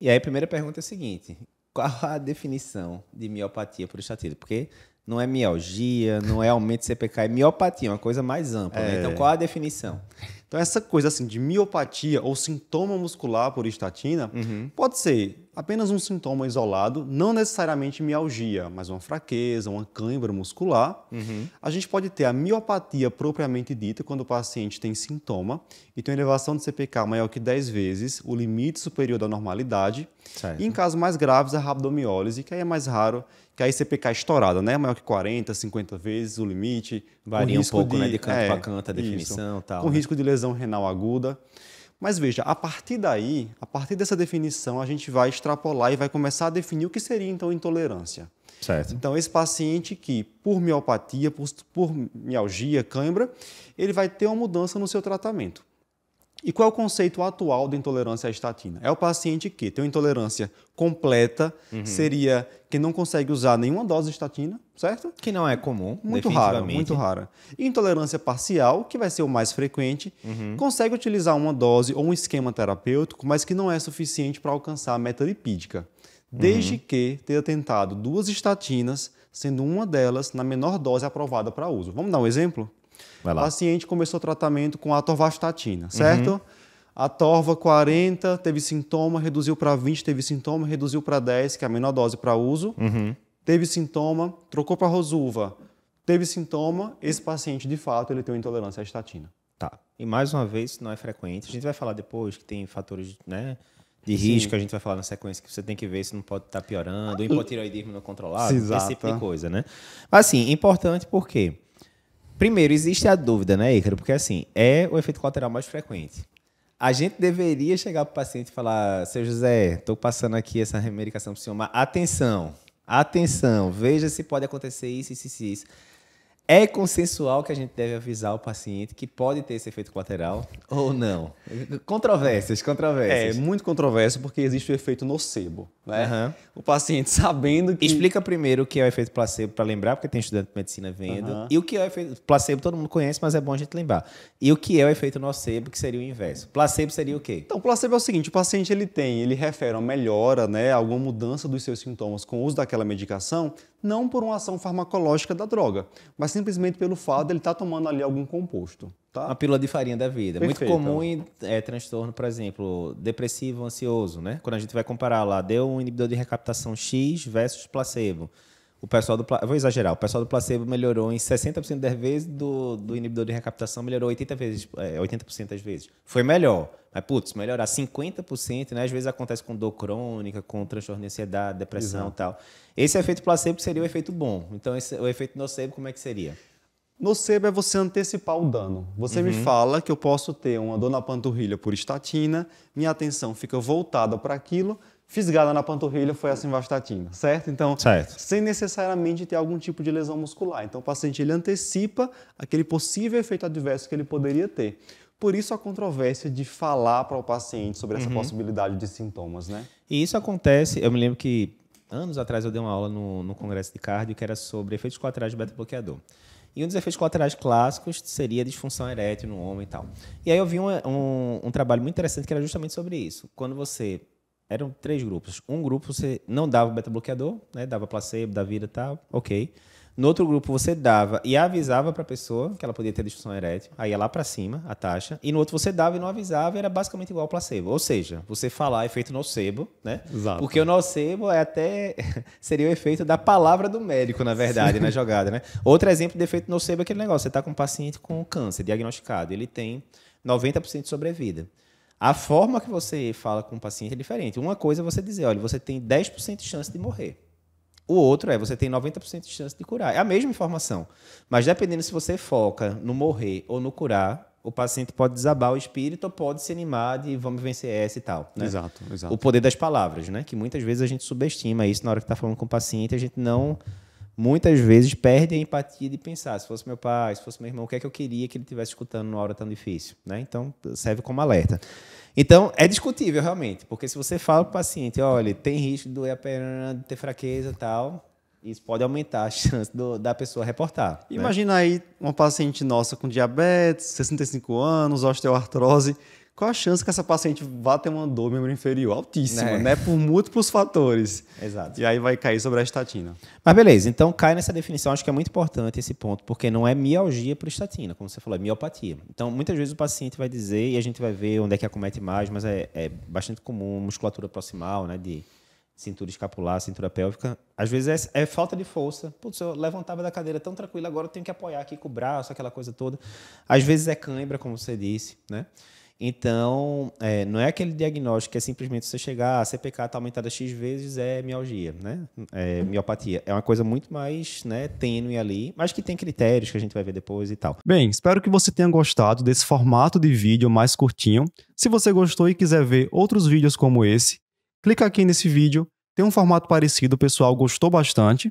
E aí a primeira pergunta é a seguinte: qual a definição de miopatia por estatílica? Porque não é mialgia, não é aumento de CPK, é miopatia, uma coisa mais ampla. Né? É. Né? Então, qual a definição? Então, essa coisa assim de miopatia ou sintoma muscular por estatina uhum. pode ser apenas um sintoma isolado, não necessariamente mialgia, mas uma fraqueza, uma cãibra muscular. Uhum. A gente pode ter a miopatia propriamente dita, quando o paciente tem sintoma e tem uma elevação de CPK maior que 10 vezes o limite superior da normalidade. Certo. E em casos mais graves, a rabdomiólise, que aí é mais raro, que aí CPK é estourada, né? Maior que 40, 50 vezes o limite. Varia um pouco, de, né? De canto é, para canto, a definição e tal. Com né? risco de lesão renal aguda. Mas veja, a partir daí, a partir dessa definição, a gente vai extrapolar e vai começar a definir o que seria então intolerância. Certo. Então, esse paciente que, por miopatia, por, por mialgia, cãibra, ele vai ter uma mudança no seu tratamento. E qual é o conceito atual de intolerância à estatina? É o paciente que tem uma intolerância completa, uhum. seria quem não consegue usar nenhuma dose de estatina, certo? Que não é comum, muito rara, muito rara. E intolerância parcial, que vai ser o mais frequente, uhum. consegue utilizar uma dose ou um esquema terapêutico, mas que não é suficiente para alcançar a meta lipídica, desde uhum. que tenha tentado duas estatinas, sendo uma delas na menor dose aprovada para uso. Vamos dar um exemplo? O paciente começou o tratamento com atorvastatina, uhum. certo? Uhum. A torva 40 teve sintoma, reduziu para 20, teve sintoma, reduziu para 10, que é a menor dose para uso. Uhum. Teve sintoma, trocou para rosuva. Teve sintoma, esse paciente de fato ele tem uma intolerância à estatina. Tá. E mais uma vez, não é frequente. A gente vai falar depois que tem fatores, né? de risco, a gente vai falar na sequência que você tem que ver se não pode estar tá piorando, ah, o não controlado, esse tipo de coisa, né? Mas assim, importante porque Primeiro, existe a dúvida, né, Ícaro? Porque assim, é o efeito colateral mais frequente. A gente deveria chegar para o paciente e falar: seu José, estou passando aqui essa remedicação para o senhor, mas atenção, atenção, veja se pode acontecer isso, isso, isso. isso. É consensual que a gente deve avisar o paciente que pode ter esse efeito colateral ou não? Controvérsias, controvérsias. É, muito controverso porque existe o efeito nocebo, né? Uhum. O paciente sabendo que... Explica primeiro o que é o efeito placebo para lembrar, porque tem estudante de medicina vendo. Uhum. E o que é o efeito... Placebo todo mundo conhece, mas é bom a gente lembrar. E o que é o efeito nocebo, que seria o inverso? Placebo seria o quê? Então, placebo é o seguinte, o paciente ele tem, ele refere uma melhora, né? Alguma mudança dos seus sintomas com o uso daquela medicação não por uma ação farmacológica da droga, mas simplesmente pelo fato de ele estar tá tomando ali algum composto. Tá? Uma pílula de farinha da vida. Perfeito. Muito comum em é, transtorno, por exemplo, depressivo, ansioso, né? Quando a gente vai comparar lá, deu um inibidor de recaptação X versus placebo o pessoal do vou exagerar, o pessoal do placebo melhorou em 60% das vezes, do, do inibidor de recaptação melhorou 80%, vezes, é, 80% das vezes. Foi melhor, mas putz, melhorar 50%, né? Às vezes acontece com dor crônica, com transtorno de ansiedade, depressão e tal. Esse efeito placebo seria o efeito bom. Então, esse, o efeito nocebo, como é que seria? Nocebo é você antecipar o dano. Você uhum. me fala que eu posso ter uma dor na panturrilha por estatina, minha atenção fica voltada para aquilo, fisgada na panturrilha foi a simvastatina, certo? Então, certo. sem necessariamente ter algum tipo de lesão muscular. Então, o paciente ele antecipa aquele possível efeito adverso que ele poderia ter. Por isso a controvérsia de falar para o paciente sobre essa uhum. possibilidade de sintomas, né? E isso acontece, eu me lembro que anos atrás eu dei uma aula no, no congresso de cardio que era sobre efeitos colaterais do beta-bloqueador. E um dos efeitos colaterais clássicos seria a disfunção erétil no homem e tal. E aí eu vi um, um, um trabalho muito interessante que era justamente sobre isso. Quando você. Eram três grupos. Um grupo você não dava beta-bloqueador, né? dava placebo, dava vida e tal, ok. No outro grupo, você dava e avisava para a pessoa que ela podia ter disfunção erétil, aí ia lá para cima a taxa. E no outro, você dava e não avisava, era basicamente igual ao placebo. Ou seja, você falar é efeito nocebo, né? Exato. Porque o nocebo é até. seria o efeito da palavra do médico, na verdade, Sim. na jogada, né? Outro exemplo de efeito nocebo é aquele negócio: você está com um paciente com câncer diagnosticado, ele tem 90% de sobrevida. A forma que você fala com o paciente é diferente. Uma coisa é você dizer: olha, você tem 10% de chance de morrer. O outro é você tem 90% de chance de curar. É a mesma informação. Mas dependendo se você foca no morrer ou no curar, o paciente pode desabar o espírito ou pode se animar de vamos vencer essa e tal. Né? Exato, exato. O poder das palavras, né? Que muitas vezes a gente subestima isso na hora que está falando com o paciente, a gente não muitas vezes perde a empatia de pensar, se fosse meu pai, se fosse meu irmão, o que é que eu queria que ele estivesse escutando numa hora tão difícil, né? Então, serve como alerta. Então, é discutível realmente, porque se você fala para o paciente, olha, tem risco de doer a perna, de ter fraqueza e tal, isso pode aumentar a chance do, da pessoa reportar. Né? Imagina né? aí uma paciente nossa com diabetes, 65 anos, osteoartrose, qual a chance que essa paciente vá ter uma dor membro inferior? Altíssima, é. né? Por múltiplos fatores. Exato. E aí vai cair sobre a estatina. Mas beleza, então cai nessa definição, acho que é muito importante esse ponto, porque não é mialgia por estatina, como você falou, é miopatia. Então, muitas vezes o paciente vai dizer, e a gente vai ver onde é que acomete mais, mas é, é bastante comum, musculatura proximal, né? De cintura escapular, cintura pélvica. Às vezes é, é falta de força. Putz, eu levantava da cadeira tão tranquilo, agora eu tenho que apoiar aqui com o braço, aquela coisa toda. Às vezes é cãibra, como você disse, né? Então, é, não é aquele diagnóstico que é simplesmente você chegar, a ah, CPK está aumentada X vezes, é mialgia, né? É miopatia. É uma coisa muito mais né, tênue ali, mas que tem critérios que a gente vai ver depois e tal. Bem, espero que você tenha gostado desse formato de vídeo mais curtinho. Se você gostou e quiser ver outros vídeos como esse, clica aqui nesse vídeo. Tem um formato parecido, o pessoal gostou bastante.